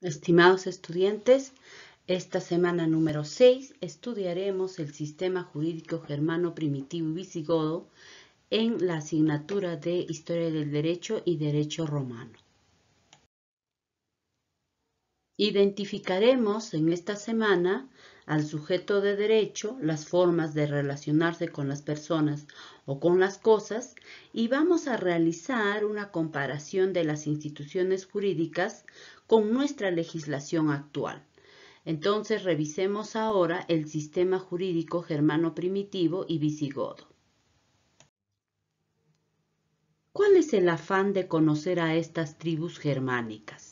Estimados estudiantes, esta semana número 6 estudiaremos el sistema jurídico germano primitivo y visigodo en la asignatura de Historia del Derecho y Derecho Romano. Identificaremos en esta semana al sujeto de derecho las formas de relacionarse con las personas o con las cosas y vamos a realizar una comparación de las instituciones jurídicas con nuestra legislación actual. Entonces revisemos ahora el sistema jurídico germano primitivo y visigodo. ¿Cuál es el afán de conocer a estas tribus germánicas?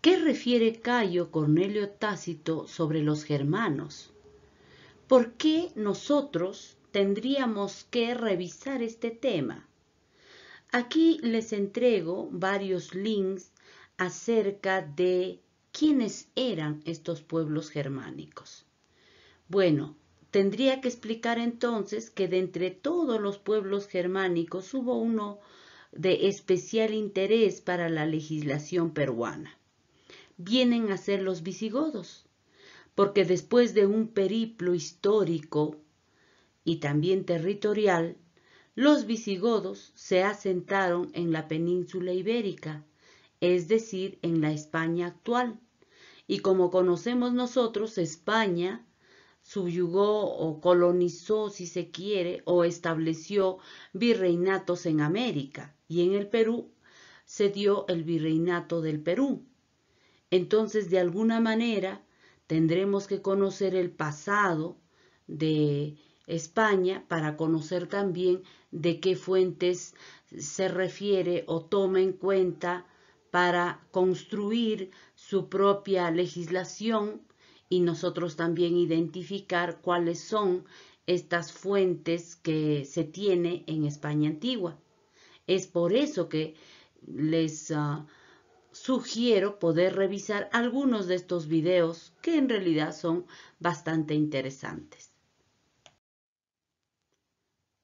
¿Qué refiere Cayo Cornelio Tácito sobre los germanos? ¿Por qué nosotros tendríamos que revisar este tema? Aquí les entrego varios links acerca de quiénes eran estos pueblos germánicos. Bueno, tendría que explicar entonces que de entre todos los pueblos germánicos hubo uno de especial interés para la legislación peruana vienen a ser los visigodos, porque después de un periplo histórico y también territorial, los visigodos se asentaron en la península ibérica, es decir, en la España actual. Y como conocemos nosotros, España subyugó o colonizó, si se quiere, o estableció virreinatos en América. Y en el Perú se dio el virreinato del Perú, entonces de alguna manera tendremos que conocer el pasado de España para conocer también de qué fuentes se refiere o toma en cuenta para construir su propia legislación y nosotros también identificar cuáles son estas fuentes que se tiene en España antigua. Es por eso que les ah, sugiero poder revisar algunos de estos videos que en realidad son bastante interesantes.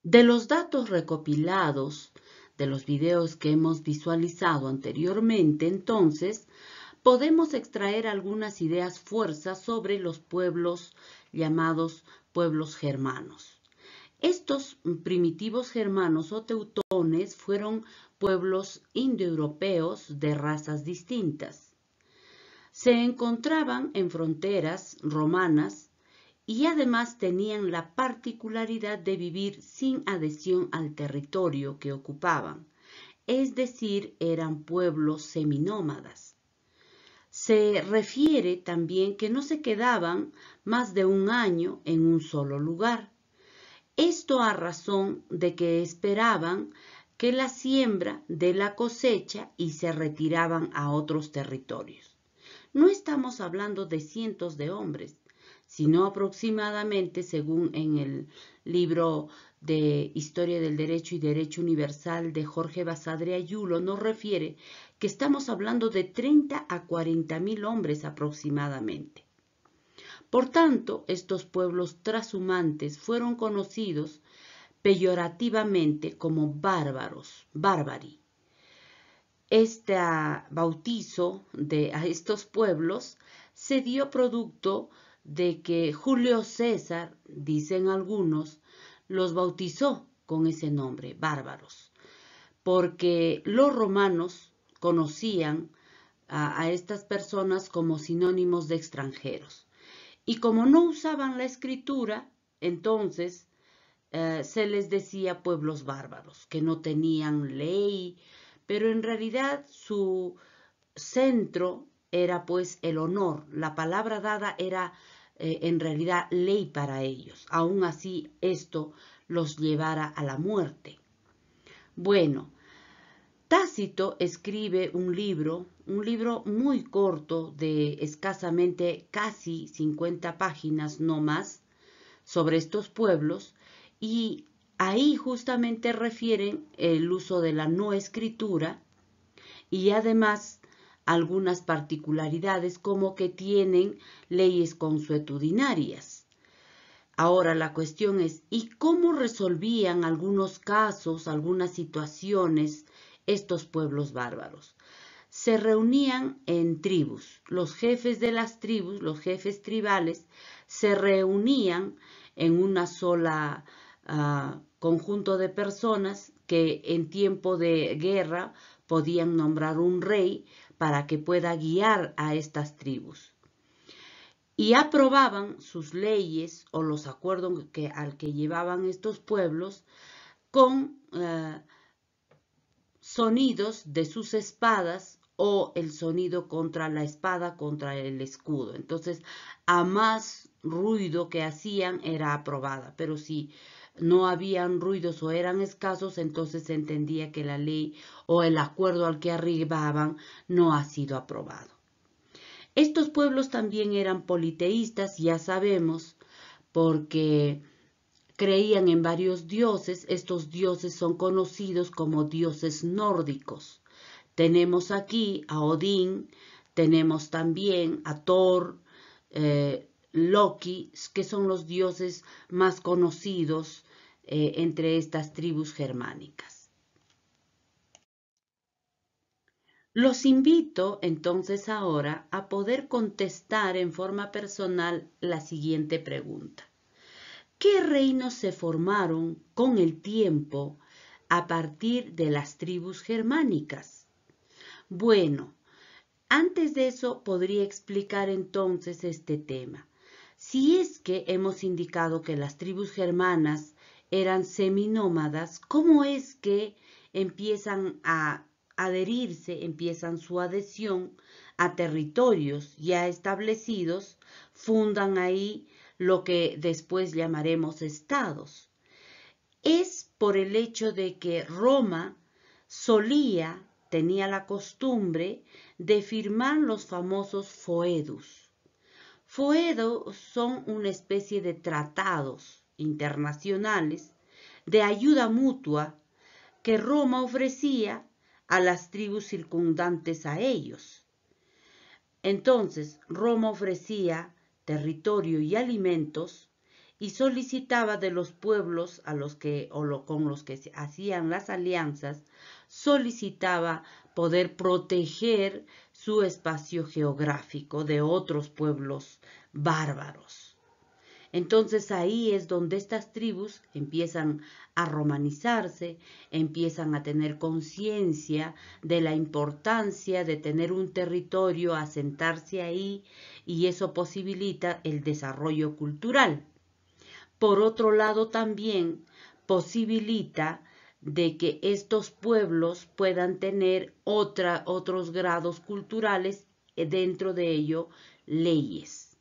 De los datos recopilados de los videos que hemos visualizado anteriormente, entonces, podemos extraer algunas ideas fuerzas sobre los pueblos llamados pueblos germanos. Estos primitivos germanos o teutones fueron pueblos indoeuropeos de razas distintas. Se encontraban en fronteras romanas y además tenían la particularidad de vivir sin adhesión al territorio que ocupaban, es decir, eran pueblos seminómadas. Se refiere también que no se quedaban más de un año en un solo lugar esto a razón de que esperaban que la siembra de la cosecha y se retiraban a otros territorios. No estamos hablando de cientos de hombres, sino aproximadamente, según en el libro de Historia del Derecho y Derecho Universal de Jorge Basadre Ayulo, nos refiere que estamos hablando de 30 a 40 mil hombres aproximadamente. Por tanto, estos pueblos trashumantes fueron conocidos peyorativamente como bárbaros, bárbari. Este ah, bautizo de a estos pueblos se dio producto de que Julio César, dicen algunos, los bautizó con ese nombre, bárbaros, porque los romanos conocían a estas personas como sinónimos de extranjeros. Y como no usaban la escritura, entonces eh, se les decía pueblos bárbaros, que no tenían ley, pero en realidad su centro era pues el honor. La palabra dada era eh, en realidad ley para ellos. Aún así, esto los llevara a la muerte. Bueno, Tácito escribe un libro un libro muy corto de escasamente casi 50 páginas no más sobre estos pueblos y ahí justamente refieren el uso de la no escritura y además algunas particularidades como que tienen leyes consuetudinarias. Ahora la cuestión es, ¿y cómo resolvían algunos casos, algunas situaciones estos pueblos bárbaros? se reunían en tribus. Los jefes de las tribus, los jefes tribales, se reunían en una sola ah, conjunto de personas que en tiempo de guerra podían nombrar un rey para que pueda guiar a estas tribus. Y aprobaban sus leyes o los acuerdos que, al que llevaban estos pueblos con ah, sonidos de sus espadas o el sonido contra la espada, contra el escudo. Entonces, a más ruido que hacían era aprobada, pero si no habían ruidos o eran escasos, entonces se entendía que la ley o el acuerdo al que arribaban no ha sido aprobado. Estos pueblos también eran politeístas, ya sabemos, porque creían en varios dioses. Estos dioses son conocidos como dioses nórdicos. Tenemos aquí a Odín, tenemos también a Thor, eh, Loki, que son los dioses más conocidos eh, entre estas tribus germánicas. Los invito entonces ahora a poder contestar en forma personal la siguiente pregunta. ¿Qué reinos se formaron con el tiempo a partir de las tribus germánicas? Bueno, antes de eso podría explicar entonces este tema. Si es que hemos indicado que las tribus germanas eran seminómadas, ¿cómo es que empiezan a adherirse, empiezan su adhesión a territorios ya establecidos, fundan ahí lo que después llamaremos estados? Es por el hecho de que Roma solía tenía la costumbre de firmar los famosos foedus. Foedus son una especie de tratados internacionales de ayuda mutua que Roma ofrecía a las tribus circundantes a ellos. Entonces, Roma ofrecía territorio y alimentos y solicitaba de los pueblos a los que o con los que hacían las alianzas, solicitaba poder proteger su espacio geográfico de otros pueblos bárbaros. Entonces ahí es donde estas tribus empiezan a romanizarse, empiezan a tener conciencia de la importancia de tener un territorio, asentarse ahí, y eso posibilita el desarrollo cultural. Por otro lado, también posibilita de que estos pueblos puedan tener otra, otros grados culturales, eh, dentro de ello leyes.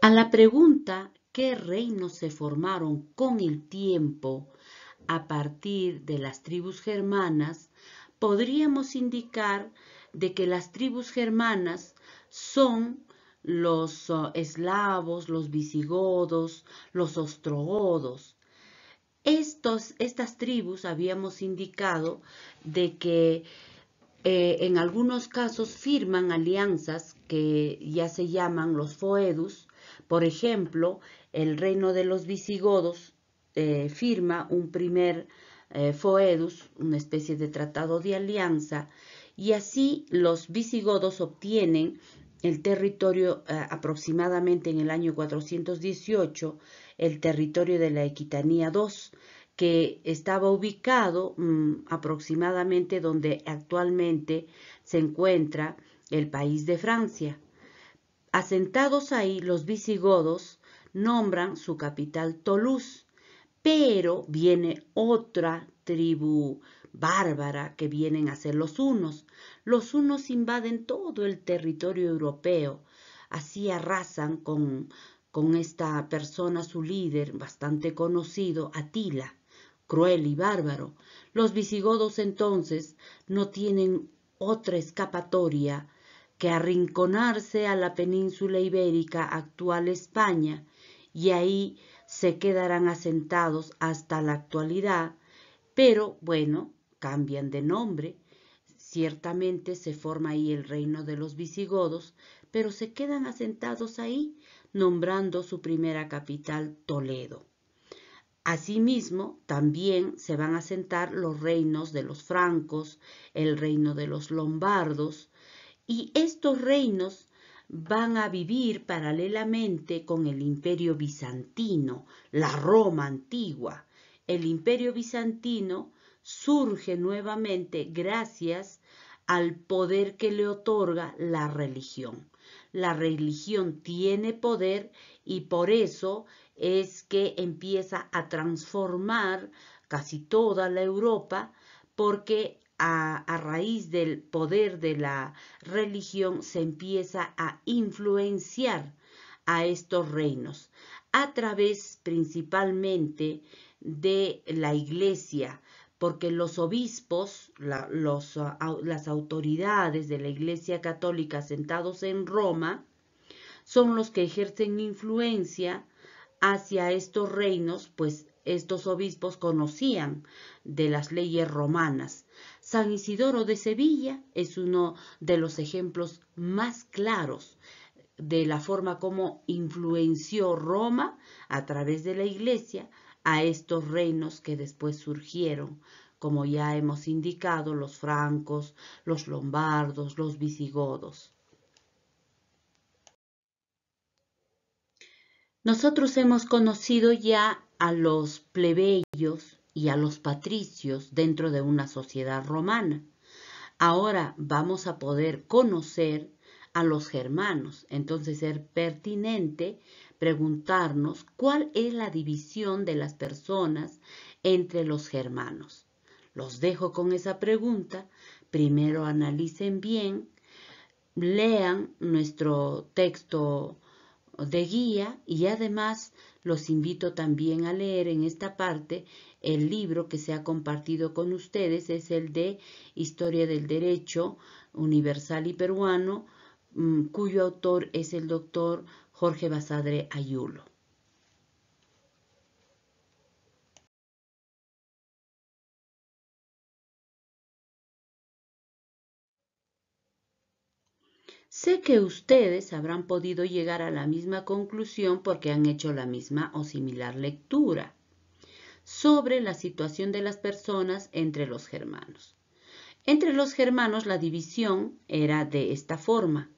A la pregunta ¿qué reinos se formaron con el tiempo a partir de las tribus germanas? podríamos indicar de que las tribus germanas son los uh, eslavos, los visigodos, los ostrogodos. Estos, estas tribus habíamos indicado de que eh, en algunos casos firman alianzas que ya se llaman los foedus. Por ejemplo, el reino de los visigodos eh, firma un primer eh, foedus, una especie de tratado de alianza, y así los visigodos obtienen el territorio eh, aproximadamente en el año 418, el territorio de la Equitanía II, que estaba ubicado mm, aproximadamente donde actualmente se encuentra el país de Francia. Asentados ahí, los visigodos nombran su capital Toulouse, pero viene otra tribu bárbara que vienen a ser los unos los unos invaden todo el territorio europeo, así arrasan con, con esta persona su líder bastante conocido, Atila, cruel y bárbaro. Los visigodos entonces no tienen otra escapatoria que arrinconarse a la península ibérica, actual España, y ahí se quedarán asentados hasta la actualidad, pero bueno, cambian de nombre Ciertamente se forma ahí el reino de los visigodos, pero se quedan asentados ahí, nombrando su primera capital Toledo. Asimismo, también se van a asentar los reinos de los francos, el reino de los lombardos, y estos reinos van a vivir paralelamente con el imperio bizantino, la Roma antigua. El imperio bizantino surge nuevamente gracias al poder que le otorga la religión. La religión tiene poder y por eso es que empieza a transformar casi toda la Europa porque a, raíz del poder de la religión se empieza a influenciar a estos reinos a través principalmente de la iglesia, porque los obispos, ah, las autoridades de la Iglesia Católica sentados en Roma, son los que ejercen influencia hacia estos reinos, pues estos obispos conocían de las leyes romanas. San Isidoro de Sevilla es uno de los ejemplos más claros de la forma como influenció Roma a través de la Iglesia a estos reinos que después surgieron, como ya hemos indicado, los francos, los lombardos, los visigodos. Nosotros hemos conocido ya a los plebeyos y a los patricios dentro de una sociedad romana. Ahora vamos a poder conocer a los germanos, entonces ser pertinente preguntarnos cuál es la división de las personas entre los germanos. Los dejo con esa pregunta. Primero analicen bien, lean nuestro texto de guía y además los invito también a leer en esta parte el libro que se ha compartido con ustedes, es el de Historia del Derecho Universal y Peruano, mm, cuyo autor es el doctor Jorge Basadre Ayulo. Sé que ustedes habrán podido llegar a la misma conclusión porque han hecho la misma o similar lectura sobre la situación de las personas entre los germanos. Entre los germanos la división era de esta forma.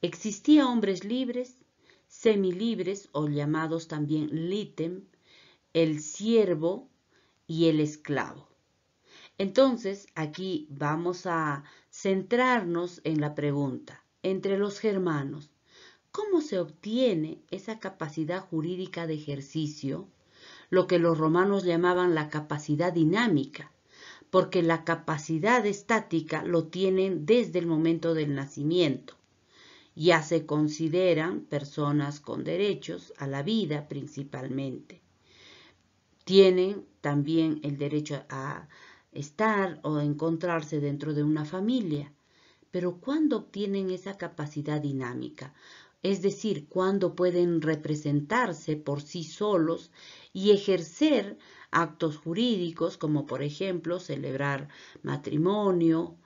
Existía hombres libres semilibres o llamados también litem, el siervo y el esclavo. Entonces, aquí vamos a centrarnos en la pregunta, entre los germanos, ¿cómo se obtiene esa capacidad jurídica de ejercicio? Lo que los romanos llamaban la capacidad dinámica, porque la capacidad estática lo tienen desde el momento del nacimiento ya se consideran personas con derechos a la vida principalmente. Tienen también el derecho a estar o encontrarse dentro de una familia. Pero ¿cuándo obtienen esa capacidad dinámica? Es decir, ¿cuándo pueden representarse por sí solos y ejercer actos jurídicos como por ejemplo celebrar matrimonio,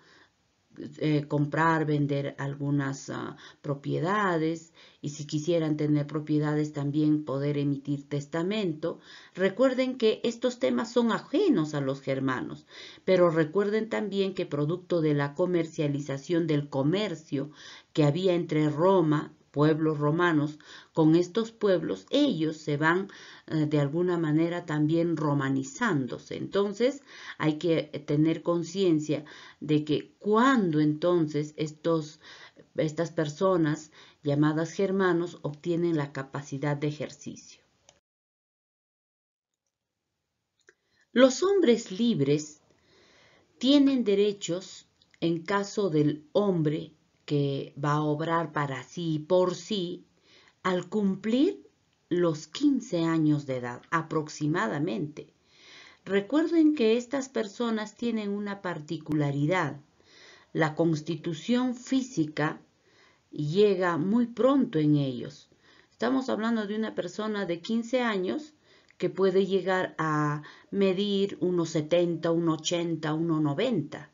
eh, comprar, vender algunas ah, propiedades y si quisieran tener propiedades también poder emitir testamento. Recuerden que estos temas son ajenos a los germanos, pero recuerden también que producto de la comercialización del comercio que había entre Roma pueblos romanos, con estos pueblos ellos se van eh, de alguna manera también romanizándose. Entonces hay que tener conciencia de que cuando entonces estos, estas personas llamadas germanos obtienen la capacidad de ejercicio. Los hombres libres tienen derechos en caso del hombre que va a obrar para sí y por sí al cumplir los 15 años de edad aproximadamente. Recuerden que estas personas tienen una particularidad. La constitución física llega muy pronto en ellos. Estamos hablando de una persona de 15 años que puede llegar a medir unos 70, 1,80, 1,90.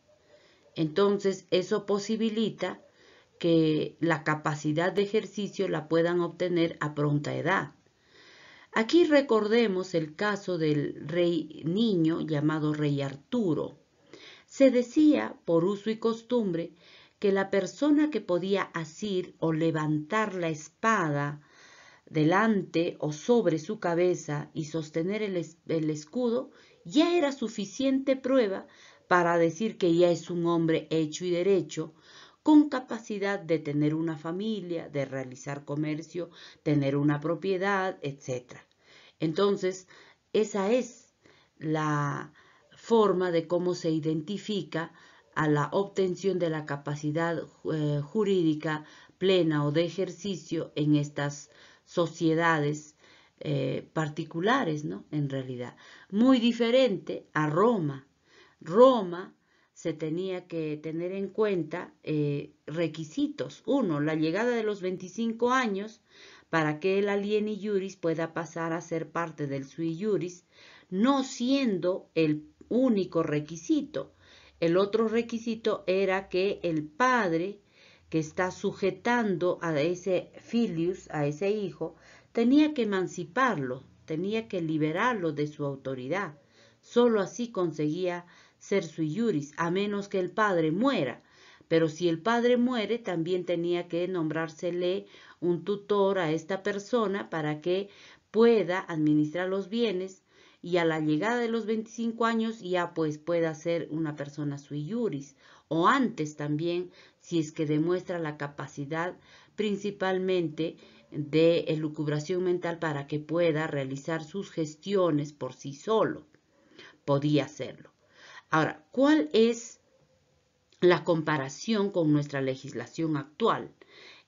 Entonces, eso posibilita que la capacidad de ejercicio la puedan obtener a pronta edad. Aquí recordemos el caso del rey niño llamado rey Arturo. Se decía, por uso y costumbre, que la persona que podía asir o levantar la espada delante o sobre su cabeza y sostener el, el escudo ya era suficiente prueba para decir que ya es un hombre hecho y derecho con capacidad de tener una familia, de realizar comercio, tener una propiedad, etc. Entonces, esa es la forma de cómo se identifica a la obtención de la capacidad eh, jurídica plena o de ejercicio en estas sociedades eh, particulares, ¿no? En realidad, muy diferente a Roma. Roma se tenía que tener en cuenta eh, requisitos. Uno, la llegada de los 25 años para que el alieni Iuris pueda pasar a ser parte del sui juris, no siendo el único requisito. El otro requisito era que el padre que está sujetando a ese filius, a ese hijo, tenía que emanciparlo, tenía que liberarlo de su autoridad. Solo así conseguía ser sui iuris, a menos que el padre muera. Pero si el padre muere, también tenía que nombrársele un tutor a esta persona para que pueda administrar los bienes y a la llegada de los 25 años ya pues pueda ser una persona sui iuris. o antes también si es que demuestra la capacidad principalmente de elucubración mental para que pueda realizar sus gestiones por sí solo. Podía hacerlo. Ahora, ¿cuál es la comparación con nuestra legislación actual?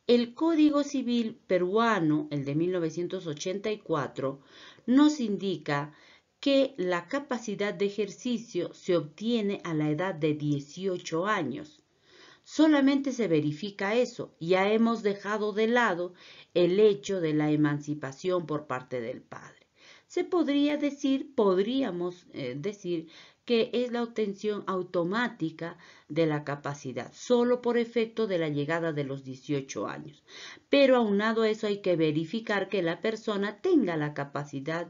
El Código Civil peruano, el de 1984, nos indica que la capacidad de ejercicio se obtiene a la edad de 18 años. Solamente se verifica eso. Ya hemos dejado de lado el hecho de la emancipación por parte del padre se podría decir, podríamos eh, decir, que es la obtención automática de la capacidad, solo por efecto de la llegada de los 18 años. Pero aunado a eso hay que verificar que la persona tenga la capacidad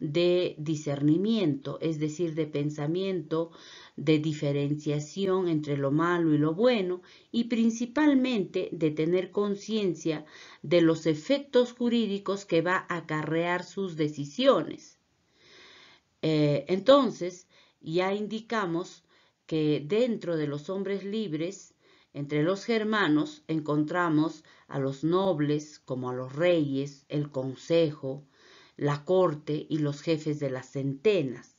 de discernimiento, es decir, de pensamiento, de diferenciación entre lo malo y lo bueno y principalmente de tener conciencia de los efectos jurídicos que va a acarrear sus decisiones. Eh, entonces, ya indicamos que dentro de los hombres libres, entre los germanos, encontramos a los nobles como a los reyes, el consejo, la corte y los jefes de las centenas.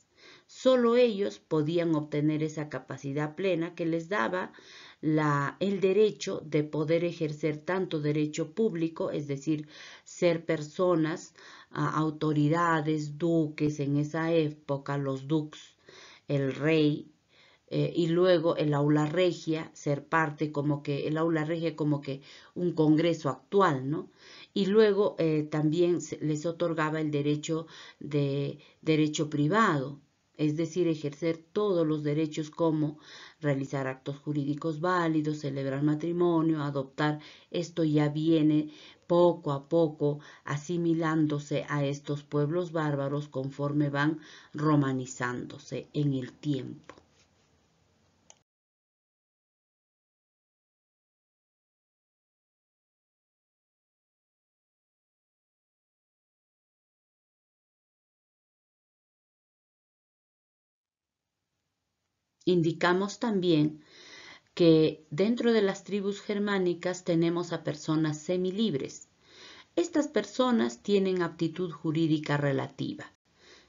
Solo ellos podían obtener esa capacidad plena que les daba la, el derecho de poder ejercer tanto derecho público, es decir, ser personas, autoridades, duques en esa época, los dux, el rey, eh, y luego el aula regia, ser parte como que, el aula regia como que un congreso actual, ¿no? y luego eh, también les otorgaba el derecho de derecho privado, es decir, ejercer todos los derechos como realizar actos jurídicos válidos, celebrar matrimonio, adoptar. Esto ya viene poco a poco asimilándose a estos pueblos bárbaros conforme van romanizándose en el tiempo. Indicamos también que dentro de las tribus germánicas tenemos a personas semilibres. Estas personas tienen aptitud jurídica relativa.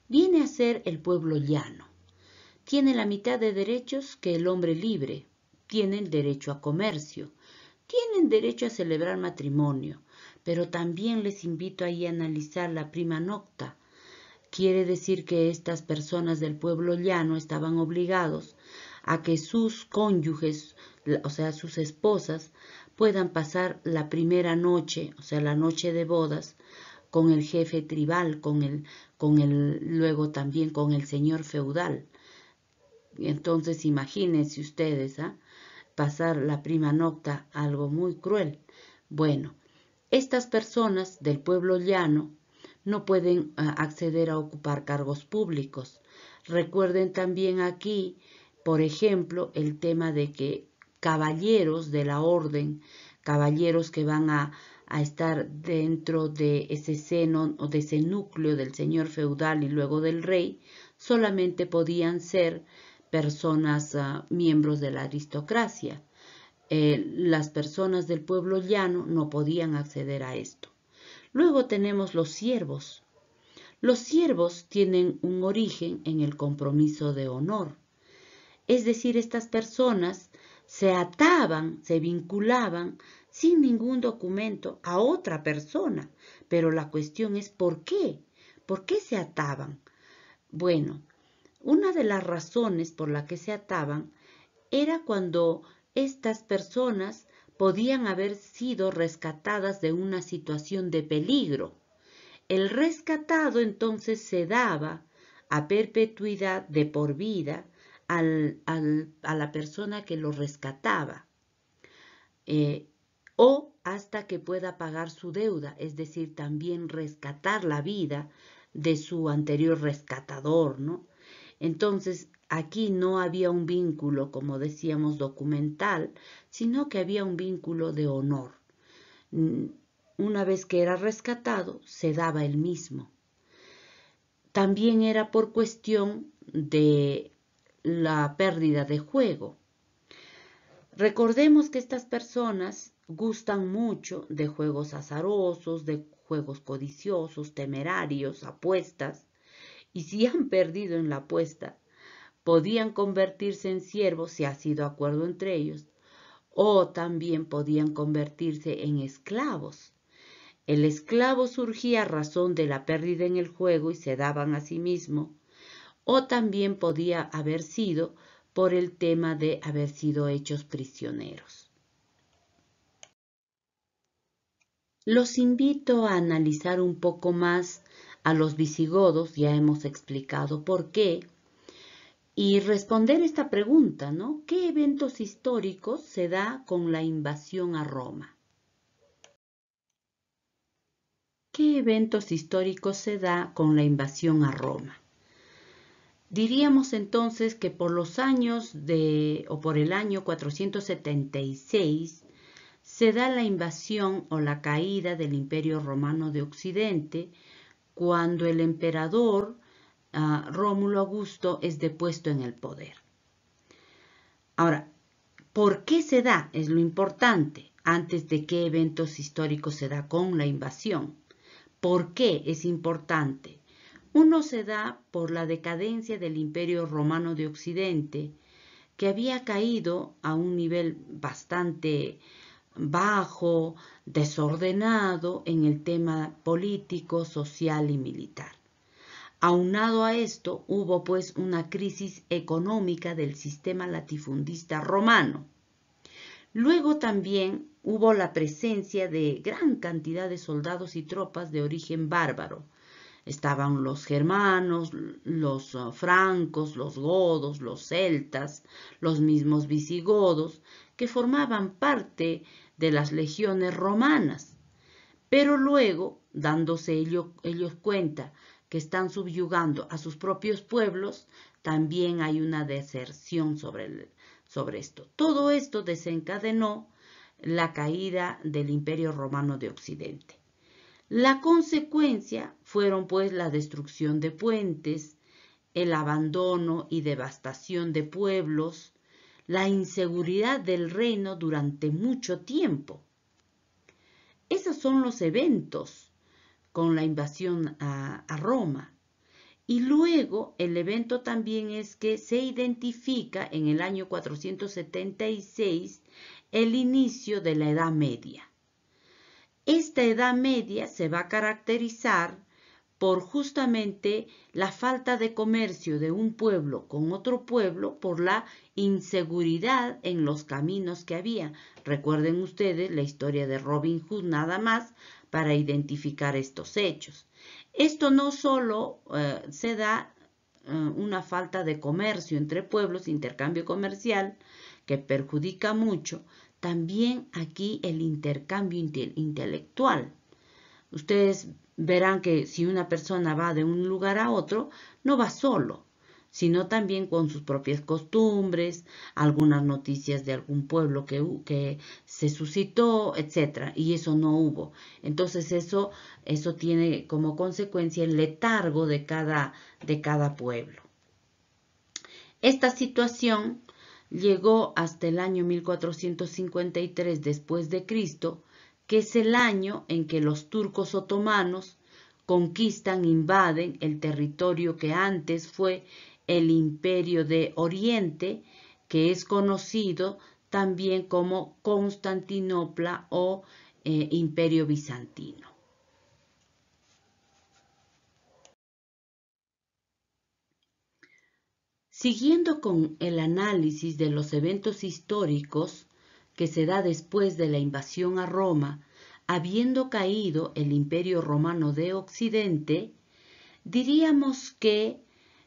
Viene a ser el pueblo llano. Tiene la mitad de derechos que el hombre libre. Tiene el derecho a comercio. Tienen derecho a celebrar matrimonio. Pero también les invito ahí a analizar la prima nocta. Quiere decir que estas personas del pueblo llano estaban obligados a que sus cónyuges, o sea, sus esposas, puedan pasar la primera noche, o sea, la noche de bodas, con el jefe tribal, con el, con el, luego también con el señor feudal. Entonces, imagínense ustedes, ¿ah? pasar la prima nocta, algo muy cruel. Bueno, estas personas del pueblo llano no pueden ah, acceder a ocupar cargos públicos. Recuerden también aquí por ejemplo, el tema de que caballeros de la orden, caballeros que van a, estar dentro de ese seno o de ese núcleo del señor feudal y luego del rey, solamente podían ser personas ah, miembros de la aristocracia. Eh, las personas del pueblo llano no podían acceder a esto. Luego tenemos los siervos. Los siervos tienen un origen en el compromiso de honor. Es decir, estas personas se ataban, se vinculaban sin ningún documento a otra persona. Pero la cuestión es ¿por qué? ¿Por qué se ataban? Bueno, una de las razones por la que se ataban era cuando estas personas podían haber sido rescatadas de una situación de peligro. El rescatado entonces se daba a perpetuidad de por vida a la persona que lo rescataba eh, o hasta que pueda pagar su deuda, es decir, también rescatar la vida de su anterior rescatador, ¿no? Entonces, aquí no había un vínculo, como decíamos, documental, sino que había un vínculo de honor. Una vez que era rescatado, se daba el mismo. También era por cuestión de la pérdida de juego. Recordemos que estas personas gustan mucho de juegos azarosos, de juegos codiciosos, temerarios, apuestas, y si han perdido en la apuesta, podían convertirse en siervos si ha sido acuerdo entre ellos, o también podían convertirse en esclavos. El esclavo surgía a razón de la pérdida en el juego y se daban a sí mismo o también podía haber sido por el tema de haber sido hechos prisioneros. Los invito a analizar un poco más a los visigodos, ya hemos explicado por qué, y responder esta pregunta, ¿no? ¿Qué eventos históricos se da con la invasión a Roma? ¿Qué eventos históricos se da con la invasión a Roma? Diríamos entonces que por los años de, o por el año 476, se da la invasión o la caída del Imperio Romano de Occidente cuando el emperador ah, Rómulo Augusto es depuesto en el poder. Ahora, ¿por qué se da? Es lo importante, antes de qué eventos históricos se da con la invasión. ¿Por qué es importante? Uno se da por la decadencia del imperio romano de Occidente, que había caído a un nivel bastante bajo, desordenado en el tema político, social y militar. Aunado a esto, hubo pues una crisis económica del sistema latifundista romano. Luego también hubo la presencia de gran cantidad de soldados y tropas de origen bárbaro, Estaban los germanos, los ah, francos, los godos, los celtas, los mismos visigodos, que formaban parte de las legiones romanas. Pero luego, dándose ellos cuenta que están subyugando a sus propios pueblos, también hay una deserción sobre esto. Todo esto desencadenó la caída del Imperio Romano de Occidente. La consecuencia fueron pues la destrucción de puentes, el abandono y devastación de pueblos, la inseguridad del reino durante mucho tiempo. Esos son los eventos con la invasión a, Roma. Y luego el evento también es que se identifica en el año 476 el inicio de la Edad Media. Esta Edad Media se va a caracterizar por justamente la falta de comercio de un pueblo con otro pueblo por la inseguridad en los caminos que había. Recuerden ustedes la historia de Robin Hood nada más para identificar estos hechos. Esto no solo eh, se da eh, una falta de comercio entre pueblos, intercambio comercial, que perjudica mucho, también aquí el intercambio intelectual. Ustedes verán que si una persona va de un lugar a otro, no va solo, sino también con sus propias costumbres, algunas noticias de algún pueblo que, que se suscitó, etcétera, y eso no hubo. Entonces eso, eso tiene como consecuencia el letargo de cada, de cada pueblo. Esta situación llegó hasta el año 1453 después de Cristo, que es el año en que los turcos otomanos conquistan, invaden el territorio que antes fue el Imperio de Oriente, que es conocido también como Constantinopla o eh, Imperio Bizantino. Siguiendo con el análisis de los eventos históricos que se da después de la invasión a Roma, habiendo caído el imperio romano de Occidente, diríamos que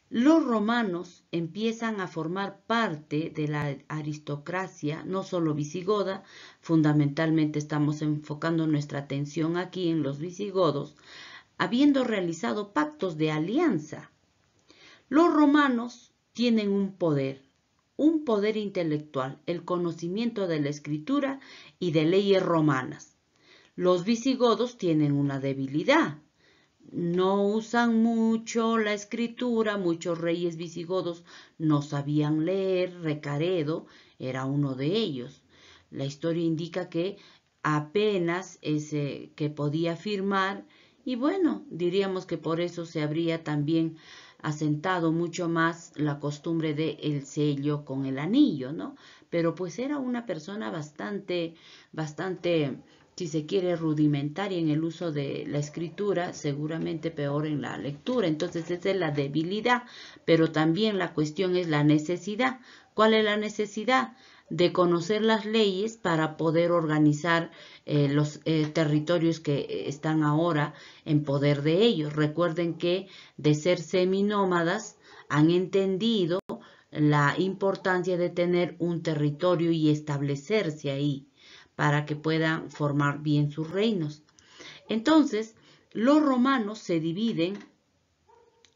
los romanos empiezan a formar parte de la aristocracia, no solo visigoda, fundamentalmente estamos enfocando nuestra atención aquí en los visigodos, habiendo realizado pactos de alianza. Los romanos tienen un poder, un poder intelectual, el conocimiento de la escritura y de leyes romanas. Los visigodos tienen una debilidad. No usan mucho la escritura, muchos reyes visigodos no sabían leer, Recaredo era uno de ellos. La historia indica que apenas ese que podía firmar y bueno, diríamos que por eso se habría también asentado mucho más la costumbre del el sello con el anillo, ¿no? Pero pues era una persona bastante, bastante, si se quiere, rudimentaria en el uso de la escritura, seguramente peor en la lectura. Entonces esa es la debilidad, pero también la cuestión es la necesidad. ¿Cuál es la necesidad? de conocer las leyes para poder organizar eh, los eh, territorios que eh, están ahora en poder de ellos. Recuerden que de ser seminómadas han entendido la importancia de tener un territorio y establecerse ahí para que puedan formar bien sus reinos. Entonces, los romanos se dividen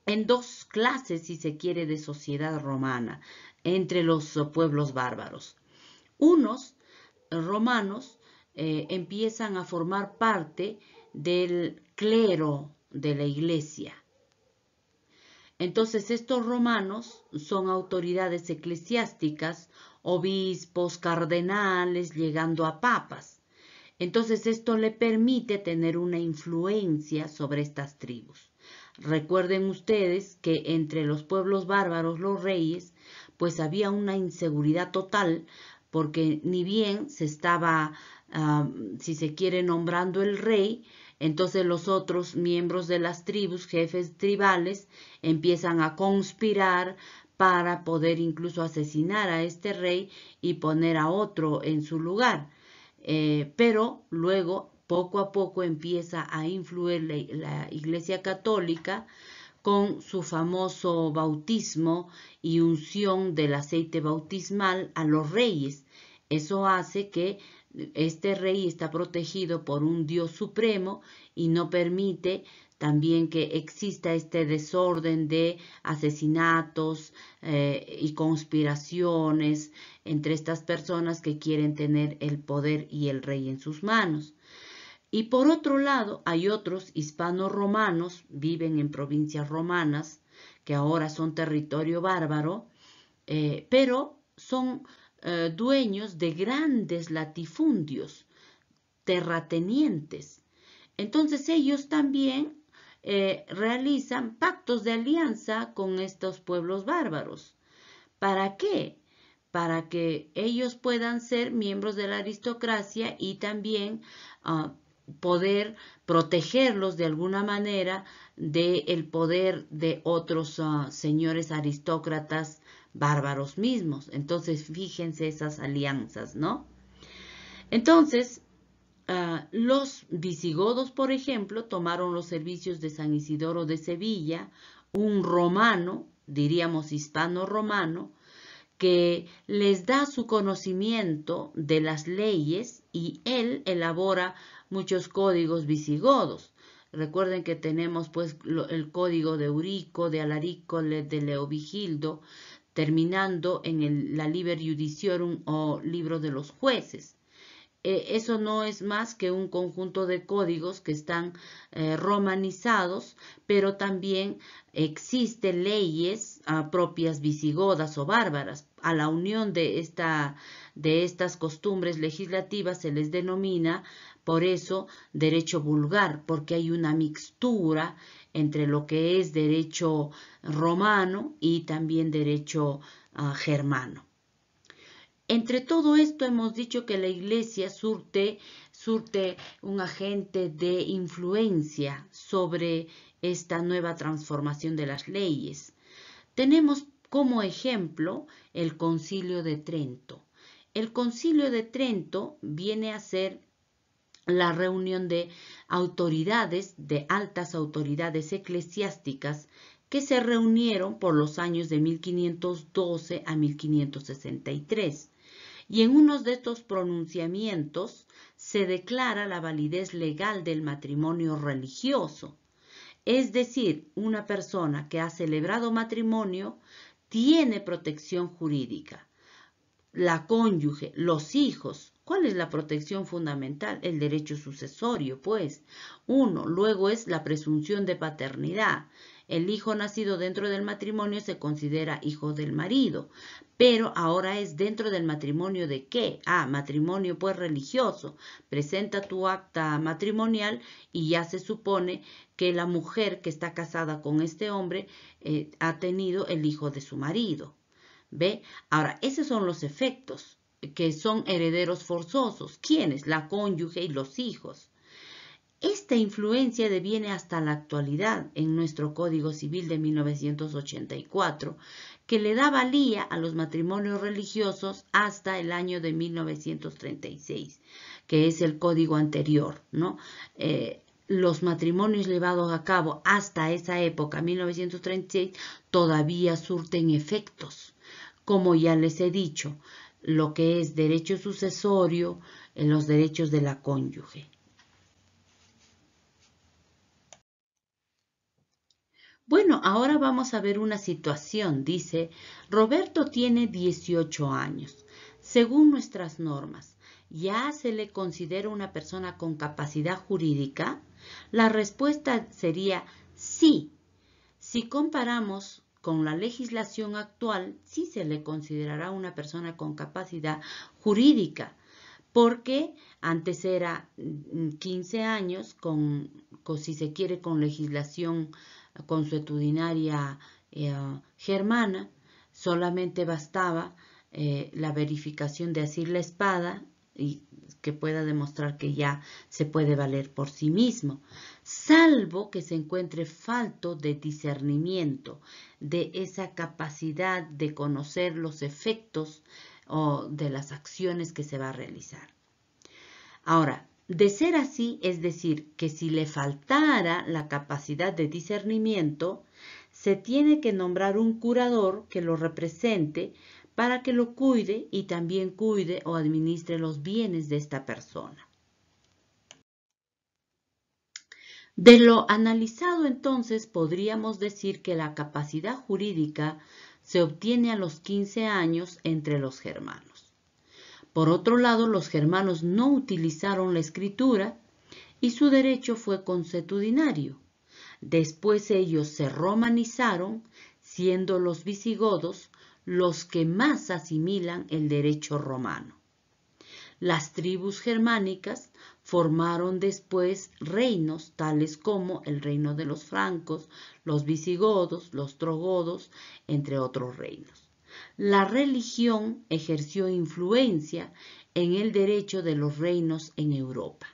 en dos clases, si se quiere, de sociedad romana entre los pueblos bárbaros unos eh, romanos eh, empiezan a formar parte del clero de la iglesia. Entonces estos romanos son autoridades eclesiásticas, obispos, cardenales, llegando a papas. Entonces esto le permite tener una influencia sobre estas tribus. Recuerden ustedes que entre los pueblos bárbaros, los reyes, pues había una inseguridad total porque ni bien se estaba, ah, si se quiere, nombrando el rey, entonces los otros miembros de las tribus, jefes tribales, empiezan a conspirar para poder incluso asesinar a este rey y poner a otro en su lugar. Eh, pero luego, poco a poco, empieza a influir la Iglesia Católica con su famoso bautismo y unción del aceite bautismal a los reyes. Eso hace que este rey está protegido por un Dios supremo y no permite también que exista este desorden de asesinatos eh, y conspiraciones entre estas personas que quieren tener el poder y el rey en sus manos. Y por otro lado, hay otros hispanos-romanos, viven en provincias romanas, que ahora son territorio bárbaro, eh, pero son eh, dueños de grandes latifundios, terratenientes. Entonces ellos también eh, realizan pactos de alianza con estos pueblos bárbaros. ¿Para qué? Para que ellos puedan ser miembros de la aristocracia y también ah, poder protegerlos de alguna manera del el poder de otros ah, señores aristócratas bárbaros mismos. Entonces, fíjense esas alianzas, ¿no? Entonces, ah, los visigodos, por ejemplo, tomaron los servicios de San Isidoro de Sevilla, un romano, diríamos hispano-romano, que les da su conocimiento de las leyes y él elabora muchos códigos visigodos. Recuerden que tenemos pues el código de Eurico, de Alarico, de Leovigildo, terminando en el, la Liber Judiciorum o libro de los jueces. Eh, eso no es más que un conjunto de códigos que están eh, romanizados, pero también existen leyes ah, propias visigodas o bárbaras. A la unión de, esta, de estas costumbres legislativas se les denomina por eso, derecho vulgar, porque hay una mixtura entre lo que es derecho romano y también derecho ah, germano. Entre todo esto hemos dicho que la iglesia surte, surte un agente de influencia sobre esta nueva transformación de las leyes. Tenemos como ejemplo el concilio de Trento. El concilio de Trento viene a ser la reunión de autoridades, de altas autoridades eclesiásticas, que se reunieron por los años de 1512 a 1563. Y en uno de estos pronunciamientos se declara la validez legal del matrimonio religioso. Es decir, una persona que ha celebrado matrimonio tiene protección jurídica. La cónyuge, los hijos, ¿Cuál es la protección fundamental? El derecho sucesorio, pues. Uno, luego es la presunción de paternidad. El hijo nacido dentro del matrimonio se considera hijo del marido, pero ahora es dentro del matrimonio de qué? Ah, matrimonio pues religioso. Presenta tu acta matrimonial y ya se supone que la mujer que está casada con este hombre eh, ha tenido el hijo de su marido. ¿Ve? Ahora, esos son los efectos que son herederos forzosos. ¿Quiénes? La cónyuge y los hijos. Esta influencia deviene hasta la actualidad en nuestro Código Civil de 1984, que le da valía a los matrimonios religiosos hasta el año de 1936, que es el código anterior, ¿no? Eh, los matrimonios llevados a cabo hasta esa época, 1936, todavía surten efectos. Como ya les he dicho, lo que es derecho sucesorio en los derechos de la cónyuge. Bueno, ahora vamos a ver una situación. Dice, Roberto tiene 18 años. Según nuestras normas, ¿ya se le considera una persona con capacidad jurídica? La respuesta sería sí. Si comparamos con la legislación actual sí se le considerará una persona con capacidad jurídica, porque antes era 15 mm, años, con, si se quiere, con legislación consuetudinaria eh, germana, solamente bastaba eh, la verificación de asir la espada y que pueda demostrar que ya se puede valer por sí mismo, salvo que se encuentre falto de discernimiento, de esa capacidad de conocer los efectos o de las acciones que se va a realizar. Ahora, de ser así, es decir, que si le faltara la capacidad de discernimiento, se tiene que nombrar un curador que lo represente para que lo cuide y también cuide o administre los bienes de esta persona. De lo analizado entonces podríamos decir que la capacidad jurídica se obtiene a los 15 años entre los germanos. Por otro lado, los germanos no utilizaron la escritura y su derecho fue consuetudinario. Después ellos se romanizaron, siendo los visigodos los que más asimilan el derecho romano. Las tribus germánicas formaron después reinos tales como el reino de los francos, los visigodos, los trogodos, entre otros reinos. La religión ejerció influencia en el derecho de los reinos en Europa.